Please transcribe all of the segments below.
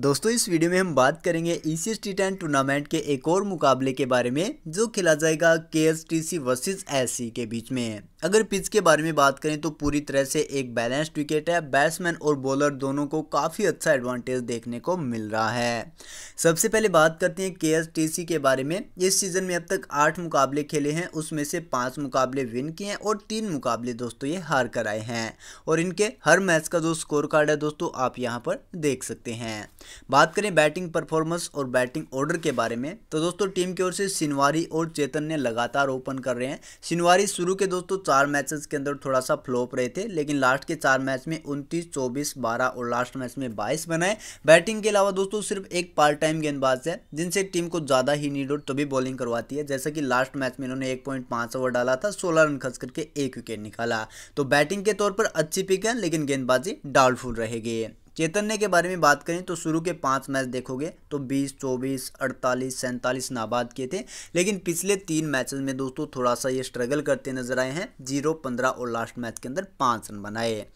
दोस्तों इस वीडियो में हम बात करेंगे ई सी टेन टूर्नामेंट के एक और मुकाबले के बारे में जो खेला जाएगा के S T C versus S C के बीच में अगर पिच के बारे में बात करें तो पूरी तरह से एक बैलेंस्ड विकेट है बैट्समैन और बॉलर दोनों को काफ़ी अच्छा एडवांटेज देखने को मिल रहा है सबसे पहले बात करते हैं के एस टी सी के बारे में इस सीज़न में अब तक आठ मुकाबले खेले हैं उसमें से पाँच मुकाबले विन किए हैं और तीन मुकाबले दोस्तों ये हार कर आए हैं और इनके हर मैच का जो स्कोर कार्ड है दोस्तों आप यहाँ पर देख सकते हैं बात करें बैटिंग परफॉर्मेंस और बैटिंग ऑर्डर के बारे में तो दोस्तों टीम की ओर से सिनवारी और चेतन लगातार ओपन कर रहे हैं सिनवारी शुरू के दोस्तों चार मैचेस के अंदर थोड़ा सा फ्लोप रहे थे लेकिन लास्ट के चार मैच में उनतीस चौबीस बारह और लास्ट मैच में बाईस बनाए बैटिंग के अलावा दोस्तों सिर्फ एक पार्ट टाइम गेंदबाज है जिनसे टीम को ज़्यादा ही नीड और तभी बॉलिंग करवाती है जैसा कि लास्ट मैच में इन्होंने एक ओवर डाला था सोलह रन खर्च करके एक विकेट निकाला तो बैटिंग के तौर पर अच्छी पिक है लेकिन गेंदबाजी डाउटफुल रहेगी चैतन्य के बारे में बात करें तो शुरू के पाँच मैच देखोगे तो बीस चौबीस अड़तालीस सैंतालीस नाबाद किए थे लेकिन पिछले तीन मैच में दोस्तों थोड़ा सा ये स्ट्रगल करते नजर आए हैं जीरो पंद्रह और लास्ट मैच के अंदर पाँच रन बनाए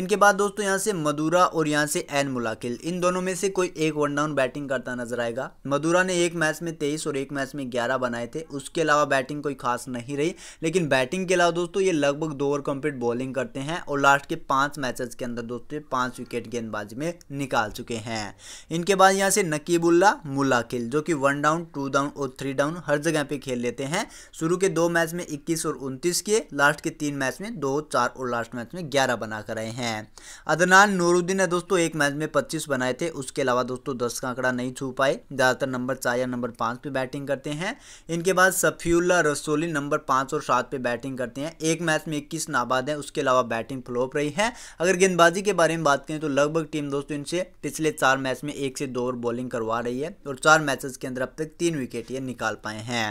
इनके बाद दोस्तों यहाँ से मदुरा और यहाँ से एन मुलाकिल इन दोनों में से कोई एक वन डाउन बैटिंग करता नजर आएगा मदुरा ने एक मैच में तेईस और एक मैच में ग्यारह बनाए थे उसके अलावा बैटिंग कोई खास नहीं रही लेकिन बैटिंग के अलावा दोस्तों ये लगभग दो ओवर कंप्लीट बॉलिंग करते हैं और लास्ट के पाँच मैचेस के अंदर दोस्तों पाँच विकेट गेंदबाज चार्ज में निकाल चुके हैं इनके बाद यहाँ से नकीबुल्ला मुलाकिल जो कि वन डाउन टू डाउन और थ्री डाउन हर जगह पे खेल लेते हैं शुरू के दो मैच में 21 और 29 के लास्ट के तीन मैच में दो चार और लास्ट मैच में ग्यारह बना कर रहे हैं अदनान नूरुद्दीन ने दोस्तों एक मैच में पच्चीस बनाए थे उसके अलावा दोस्तों दस का आंकड़ा नहीं छू पाए ज़्यादातर नंबर चार या नंबर पाँच पे बैटिंग करते हैं इनके बाद सफ़ीउल्ला रसोली नंबर पाँच और सात पे बैटिंग करते हैं एक मैच में इक्कीस नाबाद हैं उसके अलावा बैटिंग फ्लोप रही है अगर गेंदबाजी के बारे में बात करें तो लगभग टीम टीम दोस्तों इनसे पिछले चार मैच में एक से दो ओवर बॉलिंग करवा रही है और चार मैचेस के अंदर अब तक तीन विकेट ये निकाल पाए हैं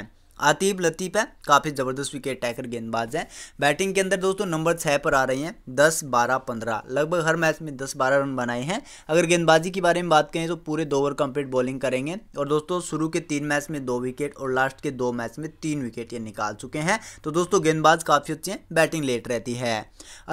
आतिब लतीफ है काफ़ी ज़बरदस्त विकेट टैकर गेंदबाज है बैटिंग के अंदर दोस्तों नंबर छः पर आ रही हैं दस बारह पंद्रह लगभग हर मैच में दस बारह रन बनाए हैं अगर गेंदबाजी के बारे में बात करें तो पूरे दो ओवर कंप्लीट बॉलिंग करेंगे और दोस्तों शुरू के तीन मैच में दो विकेट और लास्ट के दो मैच में तीन विकेट ये निकाल चुके हैं तो दोस्तों गेंदबाज काफ़ी अच्छे हैं बैटिंग लेट रहती है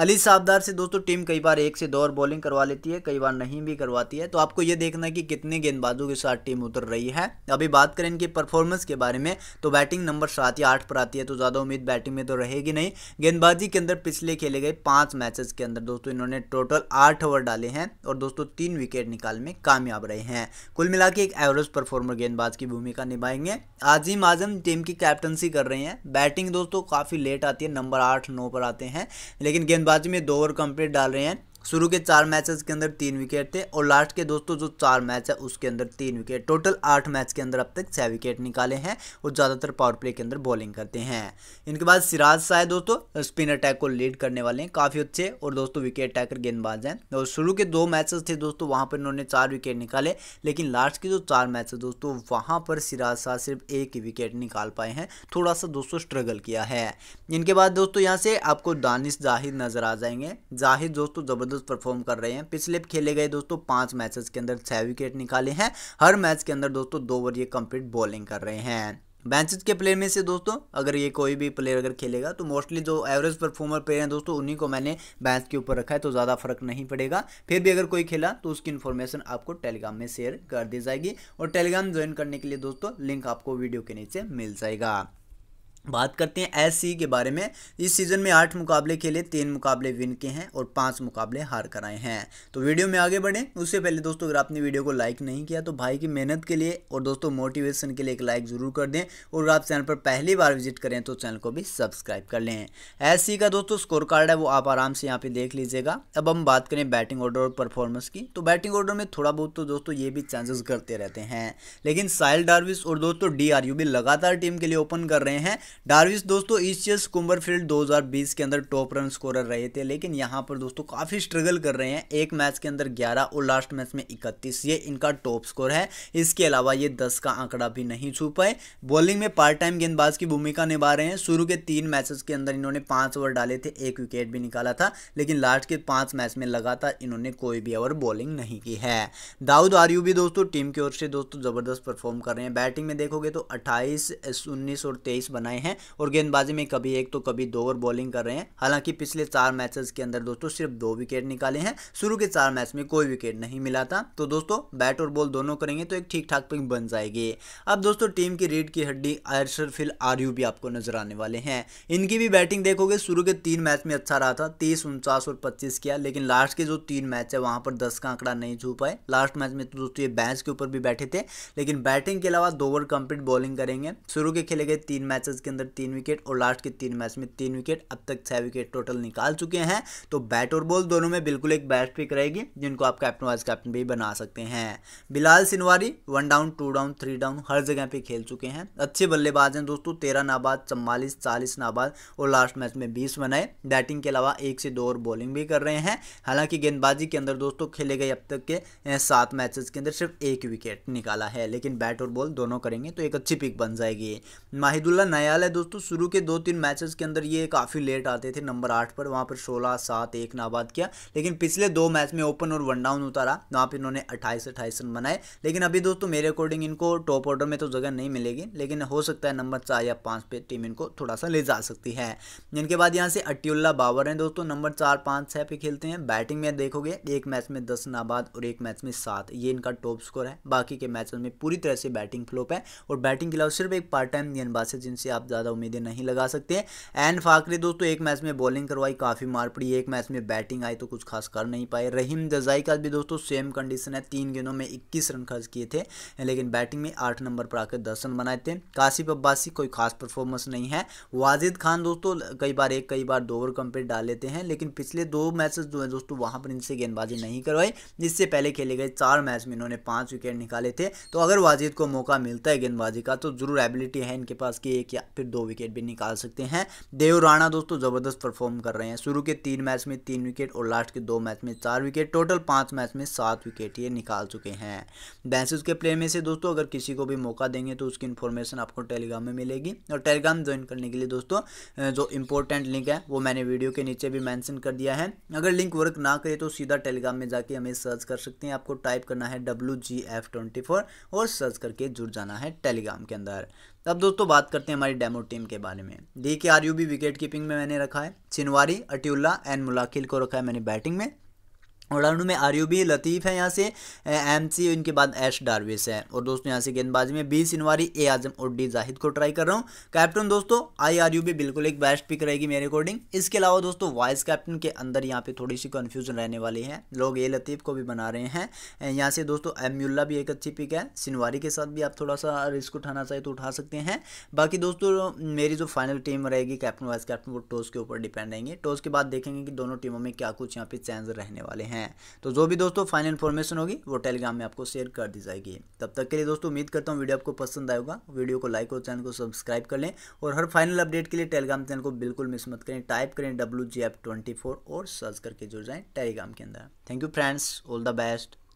अली साबदार से दोस्तों टीम कई बार एक से दो ओवर बॉलिंग करवा लेती है कई बार नहीं भी करवाती है तो आपको ये देखना है कि कितने गेंदबाजों के साथ टीम उतर रही है अभी बात करें इनकी परफॉर्मेंस के बारे में तो बैटिंग बैटिंग नंबर सात या आठ पर आती है तो ज़्यादा उम्मीद बैटिंग में तो रहेगी नहीं गेंदबाजी के अंदर पिछले खेले गए पाँच मैचेस के अंदर दोस्तों इन्होंने टोटल आठ ओवर डाले हैं और दोस्तों तीन विकेट निकाल में कामयाब रहे हैं कुल मिला एक एवरेज परफॉर्मर गेंदबाज की भूमिका निभाएंगे आजिम आजम टीम की कैप्टनसी कर रहे हैं बैटिंग दोस्तों काफ़ी लेट आती है नंबर आठ नौ पर आते हैं लेकिन गेंदबाजी में दो ओवर कंप्लीट डाल रहे हैं शुरू के चार मैचेस के अंदर तीन विकेट थे और लास्ट के दोस्तों जो चार मैच है उसके अंदर तीन विकेट टोटल आठ मैच के अंदर अब तक छह विकेट निकाले हैं और ज़्यादातर पावर प्ले के अंदर बॉलिंग करते हैं इनके बाद सिराज शाह दोस्तों स्पिन अटैक को लीड करने वाले हैं काफ़ी अच्छे और दोस्तों विकेट अटैकर गेंदबाज हैं और शुरू के दो मैचेस थे दोस्तों वहां पर इन्होंने चार विकेट निकाले लेकिन लास्ट के जो चार मैच है दोस्तों वहां पर सिराज शाह सिर्फ एक ही विकेट निकाल पाए हैं थोड़ा सा दोस्तों स्ट्रगल किया है इनके बाद दोस्तों यहाँ से आपको दानिश जाहिद नज़र आ जाएंगे जाहिद दोस्तों ज़बरदस्त मैचेस परफॉर्म कर रहे हैं पिछले खेले गए दोस्तों पांच मैचेस के अंदर छह विकेट निकाले हैं हर मैच के अंदर दोस्तों दो ओवर ये कंप्लीट बॉलिंग कर रहे हैं बेंचेज के प्लेयर में से दोस्तों अगर ये कोई भी प्लेयर अगर खेलेगा तो मोस्टली जो एवरेज परफॉर्मर प्लेयर हैं दोस्तों उन्हीं को मैंने बेंच के ऊपर रखा है तो ज़्यादा फर्क नहीं पड़ेगा फिर भी अगर कोई खेला तो उसकी इन्फॉर्मेशन आपको टेलीग्राम में शेयर कर दी जाएगी और टेलीग्राम ज्वाइन करने के लिए दोस्तों लिंक आपको वीडियो के नीचे मिल जाएगा बात करते हैं एस सी के बारे में इस सीज़न में आठ मुकाबले खेले तीन मुकाबले विन के हैं और पांच मुकाबले हार कर आए हैं तो वीडियो में आगे बढ़ें उससे पहले दोस्तों अगर आपने वीडियो को लाइक नहीं किया तो भाई की मेहनत के लिए और दोस्तों मोटिवेशन के लिए एक लाइक ज़रूर कर दें और अगर आप चैनल पर पहली बार विजिट करें तो चैनल को भी सब्सक्राइब कर लें एस का दोस्तों स्कोर कार्ड है वो आप आराम से यहाँ पर देख लीजिएगा अब हम बात करें बैटिंग ऑर्डर और परफॉर्मेंस की तो बैटिंग ऑर्डर में थोड़ा बहुत तो दोस्तों ये भी चांसेस करते रहते हैं लेकिन साइल डार्विस और दोस्तों डी भी लगातार टीम के लिए ओपन कर रहे हैं डार्विस दोस्तों इस चीज कुंबरफील्ड 2020 के अंदर टॉप रन स्कोरर रहे थे लेकिन यहाँ पर दोस्तों काफ़ी स्ट्रगल कर रहे हैं एक मैच के अंदर 11 और लास्ट मैच में 31 ये इनका टॉप स्कोर है इसके अलावा ये 10 का आंकड़ा भी नहीं छू पाए बॉलिंग में पार्ट टाइम गेंदबाज की भूमिका निभा रहे हैं शुरू के तीन मैचेस के अंदर इन्होंने पाँच ओवर डाले थे एक विकेट भी निकाला था लेकिन लास्ट के पाँच मैच में लगातार इन्होंने कोई भी ओवर बॉलिंग नहीं की है दाऊद आर्यू भी दोस्तों टीम की ओर से दोस्तों ज़बरदस्त परफॉर्म कर रहे हैं बैटिंग में देखोगे तो अट्ठाईस उन्नीस और तेईस बनाए आए हैं और गेंदबाजी में कभी एक तो कभी दो ओवर बॉलिंग कर रहे हैं हालांकि पिछले चार मैचेस के अंदर दोस्तों सिर्फ दो विकेट निकाले हैं शुरू के चार मैच में कोई विकेट नहीं मिला था तो दोस्तों बैट और बॉल दोनों करेंगे तो एक ठीक ठाक पिंग बन जाएगी अब दोस्तों टीम की रीड की हड्डी आयरसर फिल आर्यू भी आपको नजर आने वाले हैं इनकी भी बैटिंग देखोगे शुरू के तीन मैच में अच्छा रहा था तीस उनचास और पच्चीस किया लेकिन लास्ट के जो तीन मैच है वहां पर दस का आंकड़ा नहीं छू पाए लास्ट मैच में तो दोस्तों ये बेंच के ऊपर भी बैठे थे लेकिन बैटिंग के अलावा दो ओवर कंप्लीट बॉलिंग करेंगे शुरू के खेले गए तीन मैचेस के अंदर तीन विकेट और लास्ट के तीन मैच में तीन विकेट अब तक छह विकेट टोटल निकाल चुके हैं तो बैट और बॉल दोनों में बिल्कुल एक बेस्ट पिक रहेगी जिनको आप कैप्टन वाइस कैप्टन भी बना सकते हैं Bilal Sinwari one down two down three down हर जगह पे खेल चुके हैं अच्छे बल्लेबाज हैं दोस्तों तेरह नाबाद चम्बालीस चालीस नाबाद और लास्ट मैच में बीस बनाए बैटिंग के अलावा एक से दो और बॉलिंग भी कर रहे हैं हालांकि गेंदबाजी के अंदर दोस्तों खेले गए अब तक के सात मैचेस के अंदर सिर्फ एक विकेट निकाला है लेकिन बैट और बॉल दोनों करेंगे तो एक अच्छी पिक बन जाएगी माहिदुल्ला नया ख्याल है दोस्तों शुरू के दो तीन मैचेस के अंदर ये काफ़ी लेट आते थे नंबर आठ पर वहाँ पर सोलह सात एक नाबाद किया लेकिन पिछले दो मैच में ओपन और वन डाउन उतारा वहाँ पर इन्होंने अट्ठाईस अट्ठाईस रन बनाए लेकिन अभी दोस्तों मेरे अकॉर्डिंग इनको टॉप ऑर्डर में तो जगह नहीं मिलेगी लेकिन हो सकता है नंबर चार या पाँच पे टीम इनको थोड़ा सा ले जा सकती है इनके बाद यहाँ से अट्टियुल्ला बाबर हैं दोस्तों नंबर चार पाँच छः पे खेलते हैं बैटिंग में देखोगे एक मैच में दस नाबाद और एक मैच में सात ये इनका टॉप स्कोर है बाकी के मैचों में पूरी तरह से बैटिंग फ्लोप है और बैटिंग के अलावा सिर्फ एक पार्ट टाइम गेंदबाज है जिनसे आप ज़्यादा उम्मीदें नहीं लगा सकते एन फाकरे दोस्तों एक मैच में बॉलिंग करवाई काफ़ी मार पड़ी एक मैच में बैटिंग आई तो कुछ खास कर नहीं पाए रहीम जजाई का भी दोस्तों सेम कंडीशन है तीन गेंदों में इक्कीस रन खर्च किए थे लेकिन बैटिंग में आठ नंबर पर आकर दस रन बनाए थे काशिफ अब्बासी कोई खास परफॉर्मेंस नहीं है वाजिद खान दोस्तों कई बार एक कई बार दो ओवर कंप्लीट डाल लेते हैं लेकिन पिछले दो मैचेस जो है दोस्तों वहां पर इनसे गेंदबाजी नहीं करवाई जिससे पहले खेले गए चार मैच में इन्होंने पांच विकेट निकाले थे तो अगर वाजिद को मौका मिलता है गेंदबाजी का तो ज़रूर एबिलिटी है इनके पास कि एक या फिर दो विकेट भी निकाल सकते हैं देव राणा दोस्तों ज़बरदस्त परफॉर्म कर रहे हैं शुरू के तीन मैच में तीन विकेट और लास्ट के दो मैच में चार विकेट टोटल पाँच मैच में सात विकेट ये निकाल चुके हैं बैंसिस के प्ले में से दोस्तों अगर किसी को भी मौका देंगे तो उसकी इन्फॉर्मेशन आपको टेलीग्राम में मिलेगी और टेलीग्राम ज्वाइन करने के लिए दोस्तों जो इंपॉर्टेंट लिंक है वो मैंने वीडियो के नीचे भी मैंशन कर दिया है अगर लिंक वर्क ना करे तो सीधा टेलीग्राम में जाके हमें सर्च कर सकते हैं आपको टाइप करना है डब्ल्यू और सर्च करके जुड़ जाना है टेलीग्राम के अंदर अब दोस्तों बात करते हैं हमारी डेमो टीम के बारे में D K R U B wicket keeping में मैंने रखा है चिनवारी अट्यूल्ला एंड मुलाकिल को रखा है मैंने बैटिंग में ऑलराउंड में आरयूबी लतीफ़ है यहाँ से एमसी इनके बाद एश डारविस है और दोस्तों यहाँ से गेंदबाजी में बी सिनवारी ए आजम और डी जाहिद को ट्राई कर रहा हूँ कैप्टन दोस्तों आई आरयूबी बिल्कुल एक बेस्ट पिक रहेगी मेरे अकॉर्डिंग इसके अलावा दोस्तों वाइस कैप्टन के अंदर यहाँ पे थोड़ी सी कन्फ्यूजन रहने वाली है लोग ए लतीफ़ को भी बना रहे हैं यहाँ से दोस्तों एमयुल्ला भी एक अच्छी पिक है सिनवारी के साथ भी आप थोड़ा सा रिस्क उठाना चाहिए तो उठा सकते हैं बाकी दोस्तों मेरी जो फाइनल टीम रहेगी कैप्टन वाइस कैप्टन वो टॉस के ऊपर डिपेंड रहेंगे टॉस के बाद देखेंगे कि दोनों टीमों में क्या कुछ यहाँ पे चेंज रहने वाले हैं हैं तो जो भी दोस्तों फाइनल इन्फॉर्मेशन होगी वो टेलीग्राम में आपको शेयर कर दी जाएगी तब तक के लिए दोस्तों उम्मीद करता हूँ वीडियो आपको पसंद आएगा वीडियो को लाइक और चैनल को सब्सक्राइब कर लें और हर फाइनल अपडेट के लिए टेलीग्राम चैनल को बिल्कुल मिस मत करें टाइप करें डब्ल्यू और सर्च करके जुड़ जाएँ टेलीग्राम के अंदर thank you friends all the best